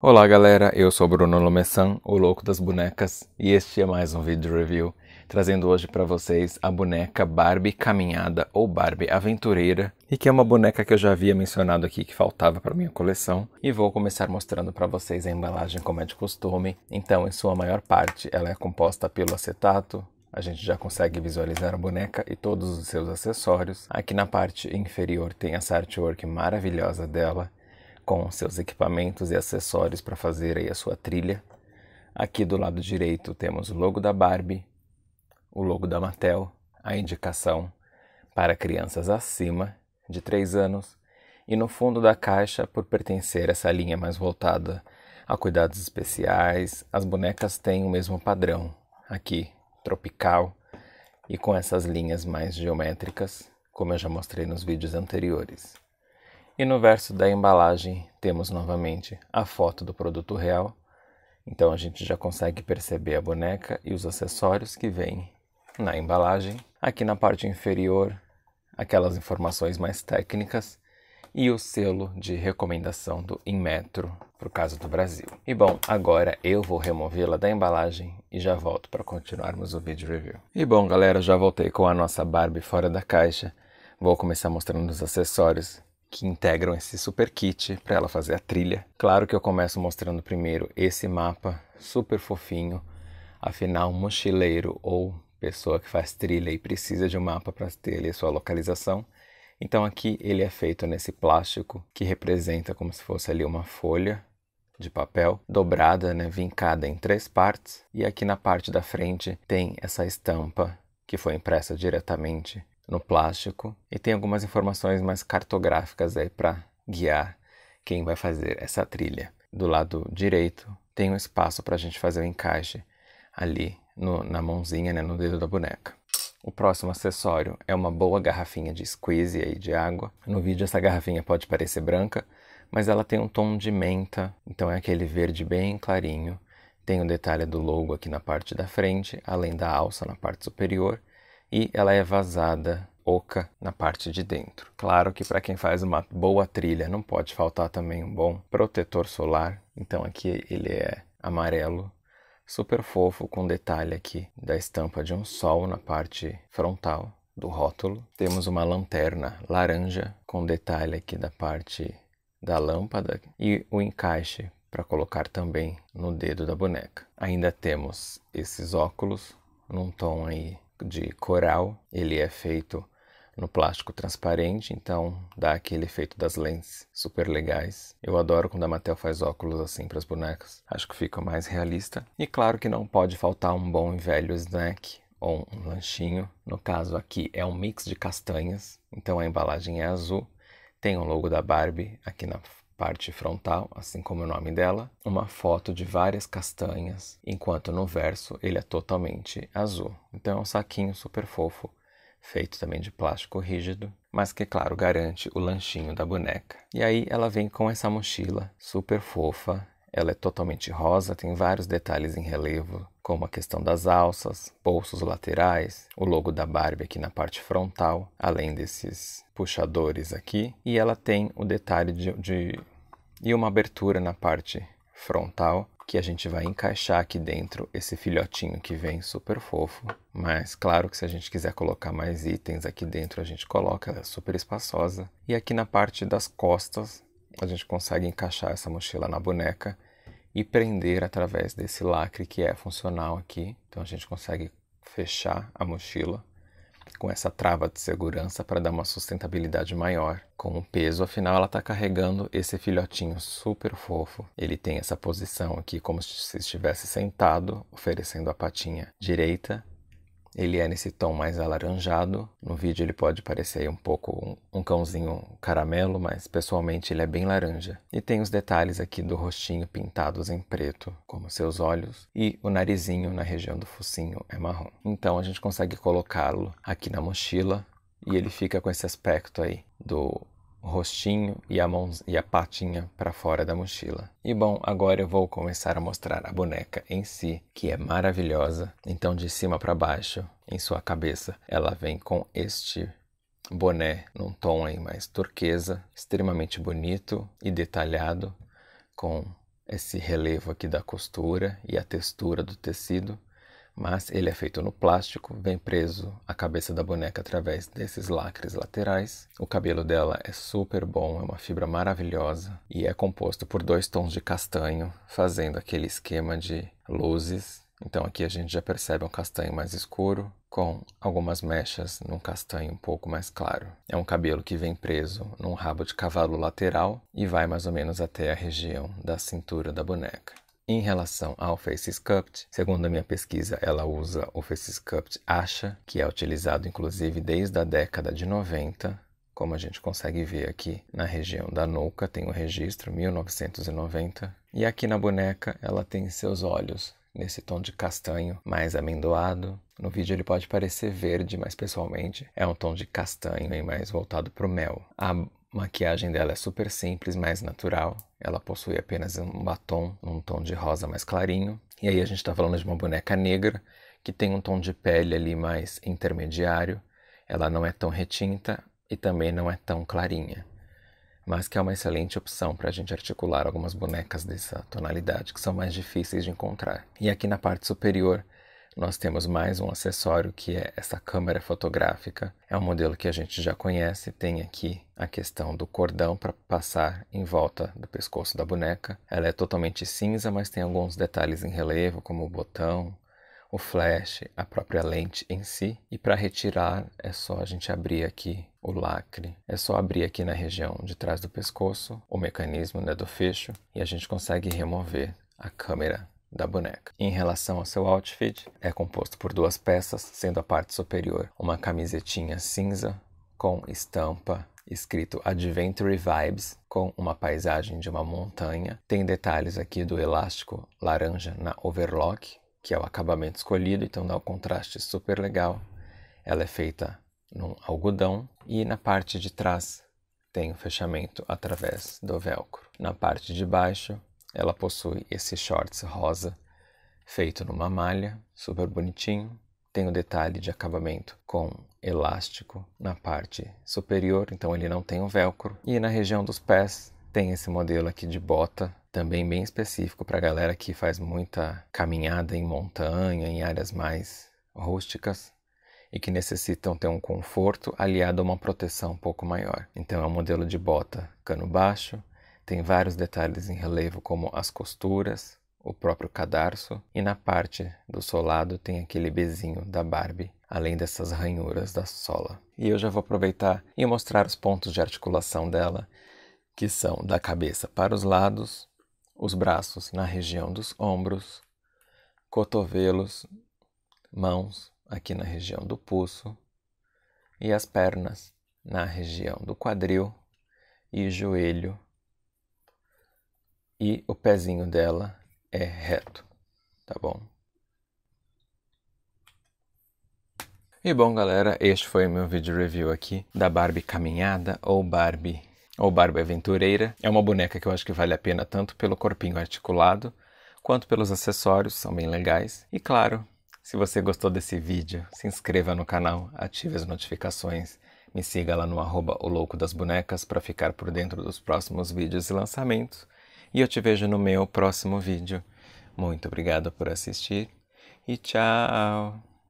Olá galera, eu sou Bruno Lomessan, o louco das bonecas, e este é mais um vídeo review, trazendo hoje para vocês a boneca Barbie Caminhada ou Barbie Aventureira, e que é uma boneca que eu já havia mencionado aqui que faltava para minha coleção, e vou começar mostrando para vocês a embalagem como é de costume. Então, em sua maior parte, ela é composta pelo acetato, a gente já consegue visualizar a boneca e todos os seus acessórios. Aqui na parte inferior tem essa artwork maravilhosa dela, com seus equipamentos e acessórios para fazer aí a sua trilha. Aqui do lado direito temos o logo da Barbie, o logo da Mattel, a indicação para crianças acima de 3 anos e no fundo da caixa, por pertencer a essa linha mais voltada a cuidados especiais, as bonecas têm o mesmo padrão, aqui tropical e com essas linhas mais geométricas, como eu já mostrei nos vídeos anteriores. E no verso da embalagem temos novamente a foto do produto real. Então a gente já consegue perceber a boneca e os acessórios que vêm na embalagem. Aqui na parte inferior, aquelas informações mais técnicas e o selo de recomendação do Inmetro para o caso do Brasil. E bom, agora eu vou removê-la da embalagem e já volto para continuarmos o vídeo review. E bom, galera, já voltei com a nossa Barbie fora da caixa. Vou começar mostrando os acessórios que integram esse super kit para ela fazer a trilha. Claro que eu começo mostrando primeiro esse mapa super fofinho, afinal, mochileiro ou pessoa que faz trilha e precisa de um mapa para ter ali a sua localização. Então aqui ele é feito nesse plástico que representa como se fosse ali uma folha de papel dobrada, né, vincada em três partes, e aqui na parte da frente tem essa estampa que foi impressa diretamente no plástico e tem algumas informações mais cartográficas aí para guiar quem vai fazer essa trilha. Do lado direito tem um espaço para a gente fazer o encaixe ali no, na mãozinha, né, no dedo da boneca. O próximo acessório é uma boa garrafinha de squeeze aí de água. No vídeo essa garrafinha pode parecer branca, mas ela tem um tom de menta, então é aquele verde bem clarinho. Tem o detalhe do logo aqui na parte da frente, além da alça na parte superior e ela é vazada oca na parte de dentro. Claro que para quem faz uma boa trilha não pode faltar também um bom protetor solar. Então aqui ele é amarelo, super fofo com detalhe aqui da estampa de um sol na parte frontal do rótulo. Temos uma lanterna laranja com detalhe aqui da parte da lâmpada e o encaixe para colocar também no dedo da boneca. Ainda temos esses óculos num tom aí de coral, ele é feito no plástico transparente, então dá aquele efeito das lentes super legais. Eu adoro quando a Mattel faz óculos assim para as bonecas, acho que fica mais realista. E claro que não pode faltar um bom e velho snack ou um lanchinho. No caso aqui é um mix de castanhas, então a embalagem é azul, tem o logo da Barbie aqui na parte frontal, assim como o nome dela, uma foto de várias castanhas, enquanto no verso ele é totalmente azul. Então é um saquinho super fofo, feito também de plástico rígido, mas que, claro, garante o lanchinho da boneca. E aí ela vem com essa mochila super fofa ela é totalmente rosa, tem vários detalhes em relevo, como a questão das alças, bolsos laterais, o logo da Barbie aqui na parte frontal, além desses puxadores aqui. E ela tem o detalhe de, de e uma abertura na parte frontal que a gente vai encaixar aqui dentro esse filhotinho que vem super fofo. Mas claro que se a gente quiser colocar mais itens aqui dentro, a gente coloca, ela é super espaçosa. E aqui na parte das costas, a gente consegue encaixar essa mochila na boneca e prender através desse lacre que é funcional aqui. Então a gente consegue fechar a mochila com essa trava de segurança para dar uma sustentabilidade maior com o peso. Afinal, ela está carregando esse filhotinho super fofo. Ele tem essa posição aqui como se estivesse sentado, oferecendo a patinha direita ele é nesse tom mais alaranjado. No vídeo ele pode parecer um pouco um, um cãozinho caramelo, mas pessoalmente ele é bem laranja. E tem os detalhes aqui do rostinho pintados em preto, como seus olhos, e o narizinho na região do focinho é marrom. Então a gente consegue colocá-lo aqui na mochila e ele fica com esse aspecto aí do o rostinho e a, mão, e a patinha para fora da mochila. E bom, agora eu vou começar a mostrar a boneca em si, que é maravilhosa. Então, de cima para baixo, em sua cabeça, ela vem com este boné num tom aí mais turquesa, extremamente bonito e detalhado, com esse relevo aqui da costura e a textura do tecido mas ele é feito no plástico, vem preso a cabeça da boneca através desses lacres laterais. O cabelo dela é super bom, é uma fibra maravilhosa e é composto por dois tons de castanho, fazendo aquele esquema de luzes. Então aqui a gente já percebe um castanho mais escuro com algumas mechas num castanho um pouco mais claro. É um cabelo que vem preso num rabo de cavalo lateral e vai mais ou menos até a região da cintura da boneca. Em relação ao FaceSculpt, segundo a minha pesquisa, ela usa o FaceSculpt Acha, que é utilizado inclusive desde a década de 90 como a gente consegue ver aqui na região da nuca, tem o registro 1990. E aqui na boneca ela tem seus olhos nesse tom de castanho mais amendoado. No vídeo ele pode parecer verde, mas pessoalmente é um tom de castanho e mais voltado para o mel. A maquiagem dela é super simples, mais natural. Ela possui apenas um batom um tom de rosa mais clarinho. E aí a gente está falando de uma boneca negra que tem um tom de pele ali mais intermediário. Ela não é tão retinta e também não é tão clarinha, mas que é uma excelente opção para a gente articular algumas bonecas dessa tonalidade que são mais difíceis de encontrar. E aqui na parte superior nós temos mais um acessório que é essa câmera fotográfica. É um modelo que a gente já conhece, tem aqui a questão do cordão para passar em volta do pescoço da boneca. Ela é totalmente cinza, mas tem alguns detalhes em relevo, como o botão, o flash, a própria lente em si. E para retirar é só a gente abrir aqui o lacre. É só abrir aqui na região de trás do pescoço, o mecanismo né, do fecho, e a gente consegue remover a câmera da boneca. Em relação ao seu outfit, é composto por duas peças, sendo a parte superior uma camisetinha cinza com estampa escrito Adventure Vibes, com uma paisagem de uma montanha. Tem detalhes aqui do elástico laranja na overlock, que é o acabamento escolhido, então dá um contraste super legal. Ela é feita num algodão e na parte de trás tem o fechamento através do velcro. Na parte de baixo ela possui esse shorts rosa feito numa malha, super bonitinho. Tem o detalhe de acabamento com elástico na parte superior, então ele não tem o velcro. E na região dos pés tem esse modelo aqui de bota, também bem específico para galera que faz muita caminhada em montanha, em áreas mais rústicas e que necessitam ter um conforto aliado a uma proteção um pouco maior. Então é um modelo de bota cano baixo, tem vários detalhes em relevo, como as costuras, o próprio cadarço, e na parte do solado tem aquele bezinho da Barbie, além dessas ranhuras da sola. E eu já vou aproveitar e mostrar os pontos de articulação dela, que são da cabeça para os lados, os braços na região dos ombros, cotovelos, mãos aqui na região do pulso e as pernas na região do quadril e joelho e o pezinho dela é reto, tá bom? E bom, galera, este foi o meu vídeo review aqui da Barbie Caminhada ou Barbie ou Barbie Aventureira. É uma boneca que eu acho que vale a pena tanto pelo corpinho articulado quanto pelos acessórios, são bem legais. E claro, se você gostou desse vídeo, se inscreva no canal, ative as notificações, me siga lá no arroba o louco das bonecas para ficar por dentro dos próximos vídeos e lançamentos e eu te vejo no meu próximo vídeo. Muito obrigado por assistir e tchau!